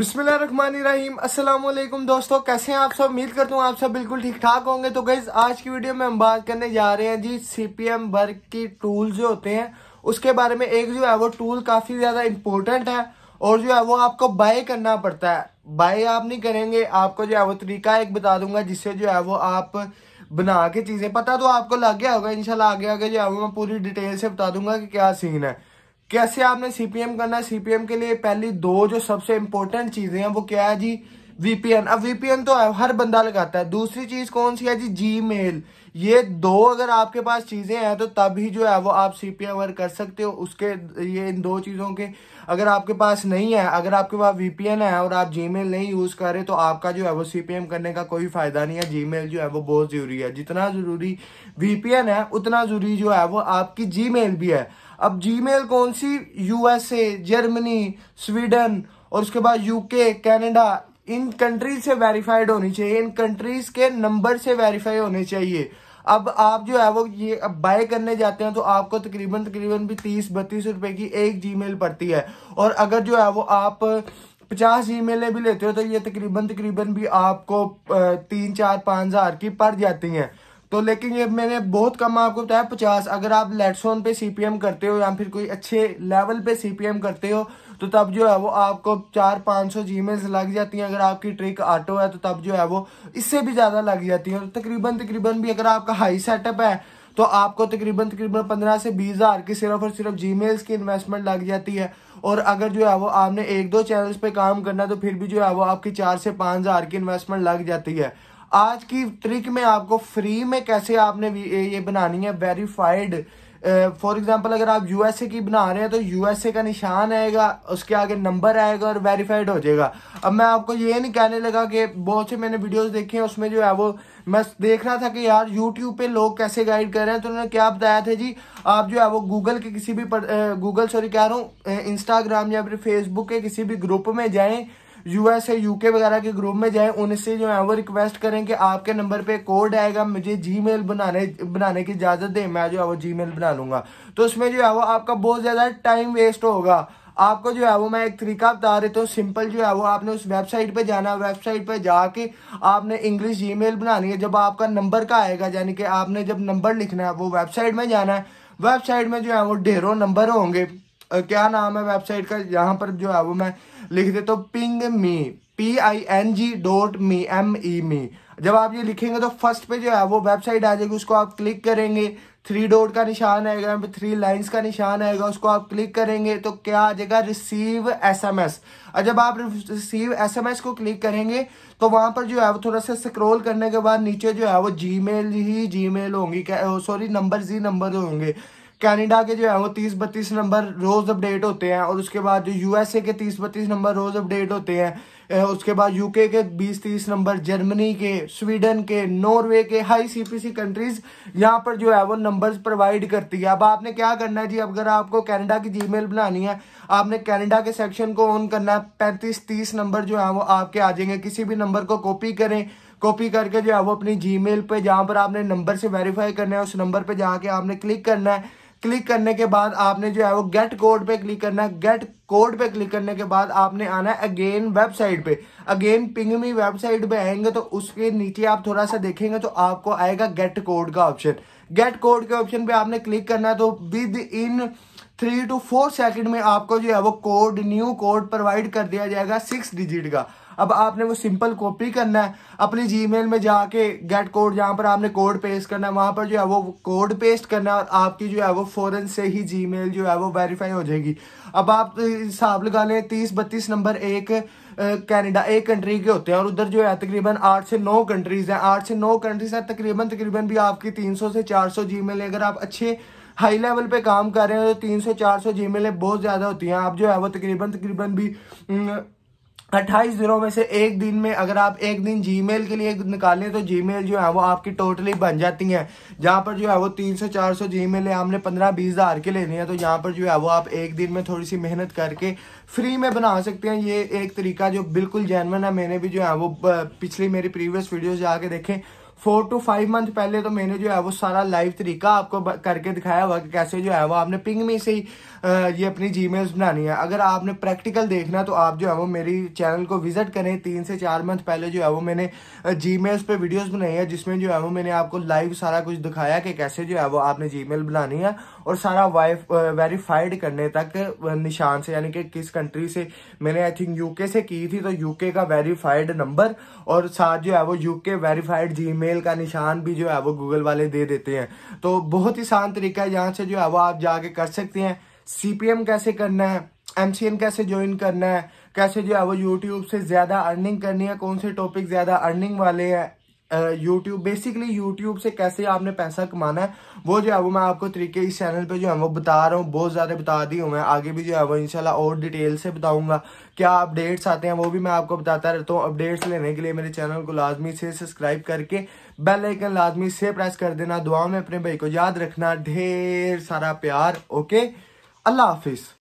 बिस्मिल्लाहिर्रहमानिर्रहीम अस्सलाम वालेकुम दोस्तों कैसे हैं आप सब उम्मीद करता हूँ आप सब बिल्कुल ठीक ठाक होंगे तो गई आज की वीडियो में हम बात करने जा रहे हैं G C P M work की टूल जो होते हैं उसके बारे में एक जो है वो टूल काफ़ी ज़्यादा इम्पोर्टेंट है और जो है वो आपको बाय करना पड़ता है बाय आप नहीं करेंगे आपको जो है वो तरीका एक बता दूंगा जिससे जो है वो आप बना के चीज़ें पता तो आपको लग गया होगा इनशाला आगे आगे जो है वो मैं पूरी डिटेल से बता दूंगा कि क्या सीन है कैसे आपने सीपीएम करना है सीपीएम के लिए पहली दो जो सबसे इंपॉर्टेंट चीजें हैं वो क्या है जी वीपीएन अब वीपीएन तो हर बंदा लगाता है दूसरी चीज कौन सी है जी जीमेल ये दो अगर आपके पास चीजें हैं तो तभी जो है वो आप सीपीएम वर्क कर सकते हो उसके ये इन दो चीजों के अगर आपके पास नहीं है अगर आपके पास वीपीएन है और आप जीमेल नहीं यूज कर रहे तो आपका जो है वो सीपीएम करने का कोई फायदा नहीं है जीमेल जो है वो बहुत जरूरी है जितना जरूरी वीपीएन है उतना जरूरी जो है वो आपकी जीमेल भी है अब जी कौन सी यूएसए जर्मनी स्वीडन और उसके बाद यूके कैनेडा इन कंट्रीज से वेरीफाइड होनी चाहिए इन कंट्रीज के नंबर से वेरीफाई होने चाहिए अब आप जो है वो ये अब बाय करने जाते हैं तो आपको तकरीबन तकरीबन भी तीस बत्तीस रुपए की एक जीमेल पड़ती है और अगर जो है वो आप पचास जी मेलें भी लेते हो तो ये तकरीबन तकरीबन भी आपको तीन चार पाँच हज़ार की पड़ जाती हैं तो लेकिन ये मैंने बहुत कम आपको बताया पचास अगर आप लेटसोन पे सीपीएम करते हो या फिर कोई अच्छे लेवल पे सीपीएम करते हो तो तब जो है वो आपको चार पाँच सौ जी लग जाती हैं अगर आपकी ट्रिक ऑटो है तो तब जो है वो इससे भी ज़्यादा लग जाती है तकरीबन तकरीबन भी अगर आपका हाई सेटअप है तो आपको तकरीबन तकरीबन पंद्रह से बीस हज़ार की सिर्फ और सिर्फ जी की इन्वेस्टमेंट लग जाती है और अगर जो है वो आपने एक दो चैनल्स पे काम करना तो फिर भी जो है वो आपकी चार से पाँच हज़ार की इन्वेस्टमेंट लग जाती है आज की ट्रिक में आपको फ्री में कैसे आपने ये बनानी है वेरीफाइड फॉर एग्जाम्पल अगर आप यूएसए की बना रहे हैं तो यूएसए का निशान आएगा उसके आगे नंबर आएगा और वेरीफाइड हो जाएगा अब मैं आपको ये नहीं कहने लगा कि बहुत से मैंने वीडियोस देखे हैं उसमें जो है वो मैं देख रहा था कि यार यूट्यूब पे लोग कैसे गाइड कर रहे हैं तो उन्होंने क्या बताया था जी आप जो है वो गूगल के किसी भी गूगल सॉरी कह रहा हूँ इंस्टाग्राम या फिर फेसबुक के किसी भी ग्रुप में जाएँ यूएस या यूके वगैरह के ग्रुप में जाएं उनसे जो है वो रिक्वेस्ट करें कि आपके नंबर पे कोड आएगा मुझे जीमेल बनाने बनाने की इजाज़त दें मैं जो है वो जीमेल बना लूंगा तो उसमें जो है वो आपका बहुत ज़्यादा टाइम वेस्ट होगा आपको जो है वो मैं एक तरीका बता देता हूँ सिंपल जो है वो आपने उस वेबसाइट पे जाना वेबसाइट पे जाके आपने इंग्लिश मेल बनानी है जब आपका नंबर का आएगा यानी कि आपने जब नंबर लिखना है वो वेबसाइट में जाना है वेबसाइट में जो है वो ढेरों नंबर होंगे क्या नाम है वेबसाइट का यहाँ पर जो है वो मैं लिख देता हूँ ping me P I N G dot me M E me जब आप ये लिखेंगे तो फर्स्ट पे जो है वो वेबसाइट आ जाएगी उसको आप क्लिक करेंगे थ्री डॉट का निशान आएगा यहाँ पे थ्री लाइंस का निशान आएगा उसको आप क्लिक करेंगे तो क्या आ जाएगा रिसीव एसएमएस और जब आप रिसीव एसएमएस को क्लिक करेंगे तो वहाँ पर जो है वो थोड़ा सा स्क्रॉल करने के बाद नीचे जो है वो जीमेल ही जीमेल होंगी सॉरी नंबर जी नंबर होंगे कनाडा के जो है वो तीस बत्तीस नंबर रोज़ अपडेट होते हैं और उसके बाद जो यूएसए के तीस बत्तीस नंबर रोज़ अपडेट होते हैं उसके बाद यूके के बीस तीस नंबर जर्मनी के स्वीडन के नॉर्वे के हाई सीपीसी कंट्रीज यहाँ पर जो है वो नंबर्स प्रोवाइड करती है अब आपने क्या करना है जी अगर आपको कनाडा की जीमेल बनानी है आपने कनाडा के सेक्शन को ऑन करना है पैंतीस तीस नंबर जो है वो आपके आ जाएंगे किसी भी नंबर को कॉपी करें कॉपी करके जो है वो अपनी मेल पे जहाँ पर आपने नंबर से वेरीफाई करना है उस नंबर पर जाके आपने क्लिक करना है क्लिक करने के बाद आपने जो है वो गेट कोड पे क्लिक करना है गेट कोड पे क्लिक करने के बाद आपने आना है अगेन वेबसाइट पे अगेन पिंगमी वेबसाइट पे आएंगे तो उसके नीचे आप थोड़ा सा देखेंगे तो आपको आएगा गेट कोड का ऑप्शन गेट कोड के ऑप्शन पे आपने क्लिक करना है तो within three two four second में आपको जो है वो कोड न्यू कोड प्रोवाइड कर दिया जाएगा सिक्स डिजिट का अब आपने वो सिंपल कॉपी करना है अपनी जी में जाके गेट कोड जहाँ पर आपने कोड पेस्ट करना है वहाँ पर जो है वो कोड पेस्ट करना है और आपकी जो है वो फ़ौरन से ही जी जो है वो वेरीफाई हो जाएगी अब आप हिसाब लगा लें तीस बत्तीस नंबर एक कनाडा एक कंट्री के होते हैं और उधर जो है तकरीबन आठ से नौ कंट्रीज़ हैं आठ से नौ कंट्रीज़ हैं तकरीबन तकरीबन भी आपकी तीन सौ से चार सौ मेल अगर आप अच्छे हाई लेवल पे काम कर रहे हैं तो तीन सौ चार सौ जी बहुत ज़्यादा होती हैं आप जो है वो तकरीबन तकरीबन भी न, अट्ठाईस दिनों में से एक दिन में अगर आप एक दिन जीमेल के लिए निकालें तो जीमेल जो है वो आपकी टोटली बन जाती है जहाँ पर जो है वो तीन सौ चार सौ जी मेल हमने पंद्रह बीस हज़ार के लेनी है तो यहाँ पर जो है वो आप एक दिन में थोड़ी सी मेहनत करके फ्री में बना सकते हैं ये एक तरीका जो बिल्कुल जैनवन है मैंने भी जो है वो पिछली मेरी प्रीवियस वीडियोज़ जाके देखें फोर टू फाइव मंथ पहले तो मैंने जो है वो सारा लाइव तरीका आपको करके दिखाया हुआ कि कैसे जो है वो आपने पिंग में से ही ये अपनी जी बनानी है अगर आपने प्रैक्टिकल देखना तो आप जो है वो मेरी चैनल को विजिट करें तीन से चार मंथ पहले जो है वो मैंने जी पे वीडियोस बनाई है जिसमें जो है वो मैंने आपको लाइव सारा कुछ दिखाया कि कैसे जो है वो आपने जी बनानी है और सारा वाइफ वेरीफाइड करने तक निशान से यानी कि किस कंट्री से मैंने आई थिंक यूके से की थी तो यूके का वेरीफाइड नंबर और साथ जो है वो यूके वेरीफाइड जी ईमेल का निशान भी जो है वो गूगल वाले दे देते हैं तो बहुत ही आसान तरीका है यहाँ से जो है वो आप जाके कर सकते हैं सीपीएम कैसे करना है एमसीएन कैसे ज्वाइन करना है कैसे जो है वो यूट्यूब से ज़्यादा अर्निंग करनी है कौन से टॉपिक ज़्यादा अर्निंग वाले हैं यूट्यूब बेसिकली यूट्यूब से कैसे आपने पैसा कमाना है वो जो है वो मैं आपको तरीके इस चैनल पे जो है वो बता रहा हूँ बहुत ज़्यादा बता दी हूँ मैं आगे भी जो है वो इंशाल्लाह और डिटेल से बताऊंगा क्या अपडेट्स आते हैं वो भी मैं आपको बताता रहता हूँ अपडेट्स लेने के लिए मेरे चैनल को लाजमी से सब्सक्राइब करके बेल आइकन लाजमी से प्रेस कर देना दुआ में अपने भाई को याद रखना ढेर सारा प्यार ओके अल्लाह हाफिज़